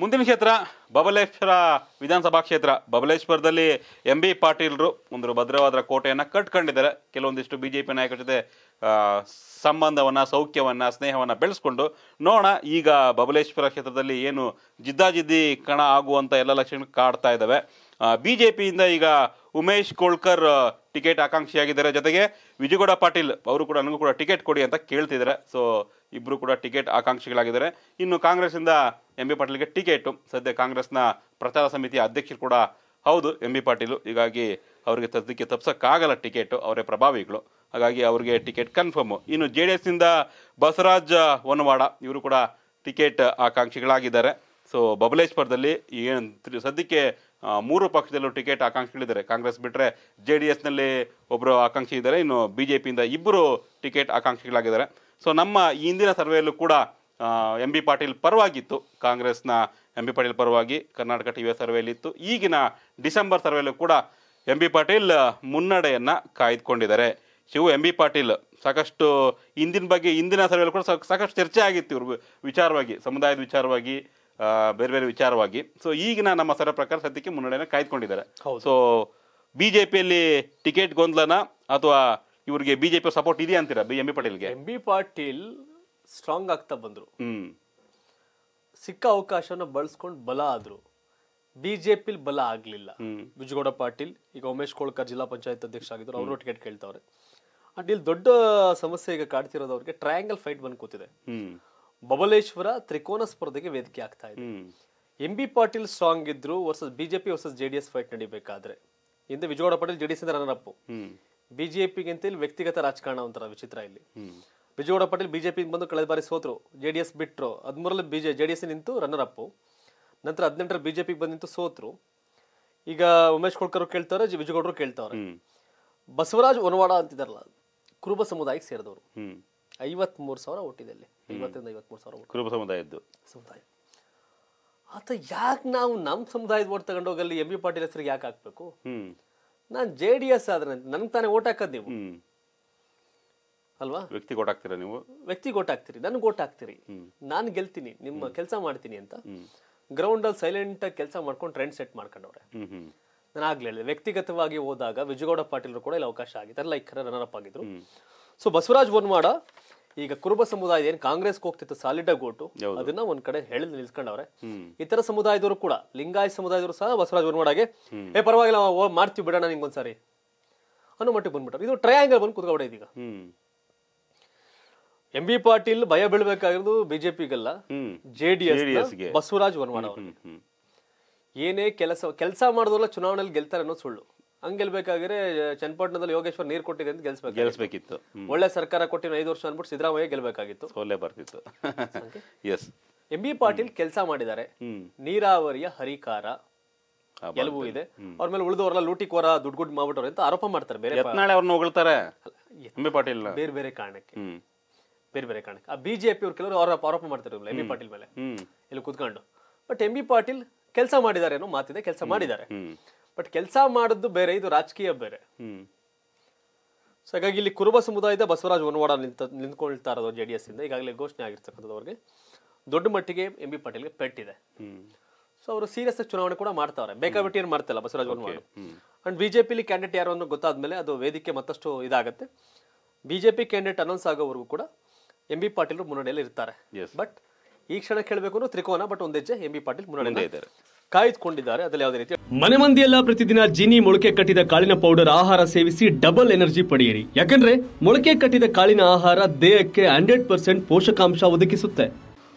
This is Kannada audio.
ಮುಂದಿನ ಕ್ಷೇತ್ರ ಬಬಲೇಶ್ವರ ವಿಧಾನಸಭಾ ಕ್ಷೇತ್ರ ಬಬಲೇಶ್ವರದಲ್ಲಿ ಎಂ ಬಿ ಪಾಟೀಲ್ರು ಒಂದು ಭದ್ರವಾದ ಕೋಟೆಯನ್ನು ಕಟ್ಕೊಂಡಿದ್ದಾರೆ ಕೆಲವೊಂದಿಷ್ಟು ಬಿ ಜೆ ಪಿ ನಾಯಕರ ಜೊತೆ ಸಂಬಂಧವನ್ನು ಸೌಖ್ಯವನ್ನು ಸ್ನೇಹವನ್ನು ಬೆಳೆಸ್ಕೊಂಡು ನೋಡೋಣ ಈಗ ಬಬಲೇಶ್ವರ ಕ್ಷೇತ್ರದಲ್ಲಿ ಏನು ಜಿದ್ದಾಜಿದ್ದಿ ಕಣ ಆಗುವಂಥ ಎಲ್ಲ ಲಕ್ಷಣ ಕಾಡ್ತಾ ಇದ್ದಾವೆ ಬಿ ಜೆ ಪಿಯಿಂದ ಈಗ ಉಮೇಶ್ ಕೋಳ್ಕರ್ ಟಿಕೆಟ್ ಆಕಾಂಕ್ಷಿಯಾಗಿದ್ದಾರೆ ಜೊತೆಗೆ ವಿಜಯಗೌಡ ಪಾಟೀಲ್ ಅವರು ಕೂಡ ನನಗೂ ಕೂಡ ಟಿಕೆಟ್ ಕೊಡಿ ಅಂತ ಕೇಳ್ತಿದ್ದಾರೆ ಸೊ ಇಬ್ಬರು ಕೂಡ ಟಿಕೆಟ್ ಆಕಾಂಕ್ಷಿಗಳಾಗಿದ್ದಾರೆ ಇನ್ನು ಕಾಂಗ್ರೆಸ್ಸಿಂದ ಎಂ ಬಿ ಪಾಟೀಲ್ಗೆ ಟಿಕೆಟು ಸದ್ಯ ಕಾಂಗ್ರೆಸ್ನ ಪ್ರಚಾರ ಸಮಿತಿಯ ಅಧ್ಯಕ್ಷರು ಕೂಡ ಹೌದು ಎಂ ಬಿ ಪಾಟೀಲು ಹೀಗಾಗಿ ಅವರಿಗೆ ಸದ್ಯಕ್ಕೆ ತಪ್ಸೋಕ್ಕಾಗಲ್ಲ ಟಿಕೆಟು ಅವರೇ ಪ್ರಭಾವಿಗಳು ಹಾಗಾಗಿ ಅವರಿಗೆ ಟಿಕೆಟ್ ಕನ್ಫರ್ಮು ಇನ್ನು ಜೆ ಡಿ ಎಸ್ನಿಂದ ಬಸವರಾಜ್ ವನವಾಡ ಇವರು ಕೂಡ ಟಿಕೆಟ್ ಆಕಾಂಕ್ಷಿಗಳಾಗಿದ್ದಾರೆ ಸೊ ಬಬಲೇಶ್ವರದಲ್ಲಿ ಏನು ಸದ್ಯಕ್ಕೆ ಮೂರು ಪಕ್ಷದಲ್ಲೂ ಟಿಕೆಟ್ ಆಕಾಂಕ್ಷಿಗಳಿದ್ದಾರೆ ಕಾಂಗ್ರೆಸ್ ಬಿಟ್ಟರೆ ಜೆ ಡಿ ಎಸ್ನಲ್ಲಿ ಒಬ್ಬರು ಆಕಾಂಕ್ಷಿ ಇದ್ದಾರೆ ಇನ್ನು ಬಿ ಜೆ ಪಿಯಿಂದ ಇಬ್ಬರು ಟಿಕೆಟ್ ಆಕಾಂಕ್ಷಿಗಳಾಗಿದ್ದಾರೆ ಸೊ ನಮ್ಮ ಈ ಹಿಂದಿನ ಸರ್ವೆಯಲ್ಲೂ ಕೂಡ ಎಂ ಬಿ ಪಾಟೀಲ್ ಪರವಾಗಿತ್ತು ಕಾಂಗ್ರೆಸ್ನ ಎಂ ಬಿ ಪಾಟೀಲ್ ಪರವಾಗಿ ಕರ್ನಾಟಕ ಟಿ ವಿ ಸರ್ವೆಯಲ್ಲಿತ್ತು ಈಗಿನ ಡಿಸೆಂಬರ್ ಸರ್ವೆಯಲ್ಲೂ ಕೂಡ ಎಂ ಬಿ ಪಾಟೀಲ್ ಮುನ್ನಡೆಯನ್ನು ಕಾಯ್ದುಕೊಂಡಿದ್ದಾರೆ ಶಿವು ಎಂ ಬಿ ಪಾಟೀಲ್ ಸಾಕಷ್ಟು ಇಂದಿನ ಬಗ್ಗೆ ಇಂದಿನ ಸರ್ವೆಯಲ್ಲಿ ಕೂಡ ಸಾಕಷ್ಟು ಚರ್ಚೆ ಆಗಿತ್ತು ಇವ್ರ ವಿಚಾರವಾಗಿ ಸಮುದಾಯದ ವಿಚಾರವಾಗಿ ಬೇರೆ ಬೇರೆ ವಿಚಾರವಾಗಿ ಸೊ ಈಗಿನ ನಮ್ಮ ಸರ್ವ ಪ್ರಕಾರ ಸದ್ಯಕ್ಕೆ ಮುನ್ನಡೆಯನ್ನು ಕಾಯ್ದುಕೊಂಡಿದ್ದಾರೆ ಸೊ ಬಿ ಜೆ ಪಿಯಲ್ಲಿ ಟಿಕೆಟ್ ಗೊಂದಲನ ಅಥವಾ ಇವರಿಗೆ ಬಿಜೆಪಿ ಸಪೋರ್ಟ್ ಇದೆಯಾ ಅಂತೀರಾ ಬಿ ಎಂ ಬಿ ಪಾಟೀಲ್ಗೆ ಎಂ ಬಿ ಪಾಟೀಲ್ ಸ್ಟ್ರಾಂಗ್ ಆಗ್ತಾ ಬಂದರು ಸಿಕ್ಕ ಅವಕಾಶವನ್ನು ಬಳಸ್ಕೊಂಡು ಬಲ ಆದರು ಬಿಜೆಪಿಲಿ ಬಲ ಆಗಲಿಲ್ಲ ಬಿಜುಗೌಡ ಪಾಟೀಲ್ ಈಗ ಉಮೇಶ್ ಕೋಳ್ಕರ್ ಜಿಲ್ಲಾ ಪಂಚಾಯತ್ ಅಧ್ಯಕ್ಷ ಆಗಿದ್ರು ಅವರು ಟಿಕೆಟ್ ಕೇಳ್ತಾವ್ರೆ ಅಂಡ್ ಇಲ್ಲಿ ದೊಡ್ಡ ಸಮಸ್ಯೆ ಈಗ ಕಾಡ್ತಿರೋದು ಅವ್ರಿಗೆ ಟ್ರಯಾಂಗಲ್ ಫೈಟ್ ಬಂದು ಕೂತಿದೆ ಬಬಲೇಶ್ವರ ತ್ರಿಕೋನ ಸ್ಪರ್ಧೆಗೆ ವೇದಿಕೆ ಆಗ್ತಾ ಇದೆ ಎಂ ಬಿ ಪಾಟೀಲ್ ಸ್ಟ್ರಾಂಗ್ ಇದ್ರು versus BJP versus JDS fight ನಡಿಬೇಕಾದ್ರೆ ಹಿಂದೆ ವಿಜಯಗೌಡ ಪಾಟೀಲ್ ಜೆಡಿಎಸ್ ಇಂದ ರನ್ನರ್ ಅಪ್ ಬಿಜೆಪಿಗಿಂತ ಇಲ್ಲಿ ವ್ಯಕ್ತಿಗತ ರಾಜಕಾರಣ ಒಂಥರ ವಿಚಿತ್ರ ಇಲ್ಲಿ ಬಿಜುಗೌಡ ಪಾಟೀಲ್ ಬಿಜೆಪಿಗೆ ಬಂದು ಕಳೆದ ಬಾರಿ ಸೋತರು ಜೆ ಡಿ ಎಸ್ ಬಿಟ್ಟರು ಹದಿಮೂರಲ್ಲಿ B J J D S ನಿಂತು ರನ್ನರ್ ಅಪ್ಪು ನಂತರ ಹದಿನೆಂಟರ ಬಿಜೆಪಿಗೆ ಬಂದು ನಿಂತು ಸೋತರು ಈಗ ಉಮೇಶ್ ಕೊಳ್ಕರ್ ಕೇಳ್ತಾರೆ ಬಿಜುಗೌಡರು ಕೇಳ್ತಾವ್ರೆ ಬಸವರಾಜ್ ಒನವಾಡ ಅಂತಿದಾರಲ್ಲ ಕುರುಬ ಸಮುದಾಯಕ್ಕೆ ಸೇರಿದವರು ಐವತ್ಮೂರು ಸಾವಿರ ಹುಟ್ಟಿದಲ್ಲಿ ಐವತ್ತರಿಂದ ಸಾವಿರ ಕುರುಬ ಸಮುದಾಯದ್ದು ಸಮುದಾಯ ಆತ ಯಾಕೆ ನಾವು ನಮ್ಮ ಸಮುದಾಯದ ಓಟ್ ತಗೊಂಡೋಗಲ್ಲಿ ಎಂ ಬಿ ಪಾಟೀಲ್ ಹೆಸರಿಗೆ ಯಾಕೆ ಹಾಕ್ಬೇಕು ನಾನು ಜೆ ಡಿ ಎಸ್ ಆದ್ರೆ ನನಗೆ ತಾನೇ ಓಟ್ ಹಾಕೋದು ನೀವು ಅಲ್ವಾ ವ್ಯಕ್ತಿ ಗೊತ್ತಾಗ್ತೀರಾ ನೀವು ವ್ಯಕ್ತಿ ಗೊತ್ತಾಗ್ತೀರಿ ನಾನು ಗೊತ್ತಾಗ್ತೀರಿ ನಾನು ಗೆಲ್ತೀನಿ ನಿಮ್ಮ ಕೆಲಸ ಮಾಡ್ತೀನಿ ಅಂತ ಗ್ರೌಂಡ್ ಅಲ್ಲಿ ಸೈಲೆಂಟ್ ಆಗಿ ಕೆಲಸ ಮಾಡ್ಕೊಂಡು ಟ್ರೆಂಡ್ ಸೆಟ್ ಮಾಡ್ಕೊಂಡವ್ರೆ ನಾನು ಆಗ್ಲೇ ಹೇಳಿದೆ ವ್ಯಕ್ತಿಗತವಾಗಿ ಹೋದಾಗ ವಿಜಯಗೌಡ ಪಾಟೀಲ್ ಕೂಡ ಇಲ್ಲಿ ಅವಕಾಶ ಆಗಿದ್ದಾರೆ ಲೈಕ್ ರನ್ನರ್ ಅಪ್ ಆಗಿದ್ರು ಸೊ ಬಸವರಾಜ್ ಬೊನ್ಮಾಡ ಈಗ ಕುರುಬ ಸಮುದಾಯ ಏನ್ ಕಾಂಗ್ರೆಸ್ ಹೋಗ್ತಿತ್ತು ಸಾಲಿಡ್ ಆಗಿ ಓಟು ಅದನ್ನ ಒಂದ್ ಕಡೆ ಹೇಳಿ ನಿಲ್ಸ್ಕೊಂಡವ್ರೆ ಇತರ ಸಮುದಾಯದವರು ಕೂಡ ಲಿಂಗಾಯತ್ ಸಮುದಾಯದವರು ಸಹ ಬಸವರಾಜ್ ಬೊನ್ಮಾಡಗೆ ಏ ಪರವಾಗಿಲ್ಲ ಮಾಡ್ತೀವಿ ಬಿಡೋಣ ಒಂದ್ಸಾರಿ ಅನ್ನೋ ಮಟ್ಟಿಗೆ ಬಂದ್ಬಿಟ್ರು ಇದು ಟ್ರಯಾಂಗಲ್ ಬಂದು ಕುತ್ಕೊಬಿಡೋದು ಈಗ ಎಂ ಬಿ ಪಾಟೀಲ್ ಭಯ ಬೀಳ್ಬೇಕಾಗಿರೋದು ಬಿಜೆಪಿಗಲ್ಲ J D S Basavaraj Vanavada ಏನೇ ಕೆಲಸ ಕೆಲಸ ಮಾಡಿದ್ರಲ್ಲ ಚುನಾವಣೆಯಲ್ಲಿ ಗೆಲ್ತಾರೆ ಅನ್ನೋದು ಸುಳ್ಳು ಹಂಗ್ ಗೆಲ್ಬೇಕಾಗಿದ್ರೆ ಚನ್ನಪಟ್ಟಣದಲ್ಲಿ ಯೋಗೇಶ್ವರ್ ನೀರ್ ಕೊಟ್ಟಿದೆ ಅಂತ ಗೆಲ್ಸ್ಬೇಕು ಗೆಲ್ಸ್ಬೇಕಿತ್ತು ಒಳ್ಳೆ ಸರ್ಕಾರ ಕೊಟ್ಟಿನ ಐದು ವರ್ಷ ಅನ್ಬಿಟ್ಟು ಸಿದ್ದರಾಮಯ್ಯ ಗೆಲ್ಬೇಕಾಗಿತ್ತು ಒಳ್ಳೆ ಬರ್ತಿತ್ತು ಎಸ್ ಎಂ ಬಿ ಪಾಟೀಲ್ ಕೆಲಸ ಮಾಡಿದ್ದಾರೆ ನೀರಾವರಿಯ ಹರಿಕಾರ ಎಲ್ಲವೂ ಇದೆ ಅವ್ರ ಮೇಲೆ ಉಳಿದವರೆಲ್ಲ ಲೂಟಿ ಕೋರ ದುಡ್ಡು ಗುಡ್ ಮಾಡ್ಬಿಟ್ಟವ್ರೆ ಅಂತ ಆರೋಪ ಮಾಡ್ತಾರೆ ಬೇರೆ ಪಾಟೀಲ್ ಬೇರೆ ಬೇರೆ ಕಾರಣಕ್ಕೆ ಬೇರೆ ಬೇರೆ ಕಾರಣಕ್ಕೆ ಆ ಬಿಜೆಪಿ ಅವ್ರು ಕೆಲವರು ಅವರ ಆರೋಪ ಮಾಡ್ತಾರೆ ಎಂ ಬಿ ಪಾಟೀಲ್ ಮೇಲೆ ಇಲ್ಲಿ ಕುತ್ಕೊಂಡು ಬಟ್ ಎಂ ಬಿ ಪಾಟೀಲ್ ಕೆಲಸ ಮಾಡಿದ್ದಾರೆ ಅನ್ನೋ ಮಾತಿದೆ ಕೆಲಸ ಮಾಡಿದ್ದಾರೆ ಬಟ್ ಕೆಲಸ ಮಾಡಿದ್ದು ಬೇರೆ ಇದು ರಾಜಕೀಯ ಬೇರೆ ಸೊ ಹಾಗಾಗಿ ಇಲ್ಲಿ ಕುರುಬ ಸಮುದಾಯದ ಬಸವರಾಜ್ ಒನ್ವಾಡ ನಿಂತ ನಿಂತ್ಕೊಳ್ತಾ ಇರೋದು ಜೆ ಡಿ ಎಸ್ ಇಂದ ಈಗಾಗಲೇ ಘೋಷಣೆ ಆಗಿರ್ತಕ್ಕಂಥದ್ದು ಅವ್ರಿಗೆ ದೊಡ್ಡ ಮಟ್ಟಿಗೆ ಎಂ ಬಿ ಪಾಟೀಲ್ಗೆ ಪೆಟ್ಟಿದೆ ಸೊ ಅವರು ಸೀರಿಯಸ್ ಚುನಾವಣೆ ಕೂಡ ಮಾಡ್ತಾವ್ರೆ ಬೇಕಾಬಿಟ್ಟಿ ಏನು ಮಾಡ್ತಲ್ಲ ಬಸವರಾಜ್ ಒನ್ವಾಡ್ ಅಂಡ್ ಬಿಜೆಪಿಲಿ ಕ್ಯಾಂಡಿಡೇಟ್ ಯಾರು ಅನ್ನೋ ಗೊತ್ತಾದ್ಮೇಲೆ ಅದು ವೇದಿಕೆ ಮತ್ತಷ್ಟು ಇದಾಗುತ್ತೆ ಬಿಜೆಪಿ ಕ್ಯಾಂಡಿಡೇಟ್ ಅನೌನ್ಸ್ ಆಗೋವರೆಗೂ ಕೂಡ ಎಂ ಬಿ ಪಾಟೀಲ್ ಮುನ್ನಡೆಯಲ್ಲಿ ಇರ್ತಾರೆ ಬಟ್ ಈ ಕ್ಷಣ ಕೇಳಬೇಕು ಅಂದ್ರೆ ತ್ರಿಕೋನ ಬಟ್ ಒಂದ್ ಹೆಜ್ಜೆ ಎಂ ಬಿ ಪಾಟೀಲ್ ಮುನ್ನಡೆ ಇದ್ದಾರೆ ಕಾಯ್ದುಕೊಂಡಿದ್ದಾರೆ ಅದ್ರಲ್ಲಿ ಯಾವುದೇ ರೀತಿ ಮನೆ ಮಂದಿಯೆಲ್ಲ ಪ್ರತಿದಿನ ಜಿನಿ ಮೊಳಕೆ ಕಟ್ಟಿದ ಕಾಳಿನ ಪೌಡರ್ ಆಹಾರ ಸೇವಿಸಿ ಡಬಲ್ ಎನರ್ಜಿ ಪಡೆಯಿರಿ ಯಾಕಂದ್ರೆ ಮೊಳಕೆ ಕಟ್ಟಿದ ಕಾಳಿನ ಆಹಾರ ದೇಹಕ್ಕೆ ಹಂಡ್ರೆಡ್ ಪರ್ಸೆಂಟ್ ಪೋಷಕಾಂಶ ಒದಗಿಸುತ್ತೆ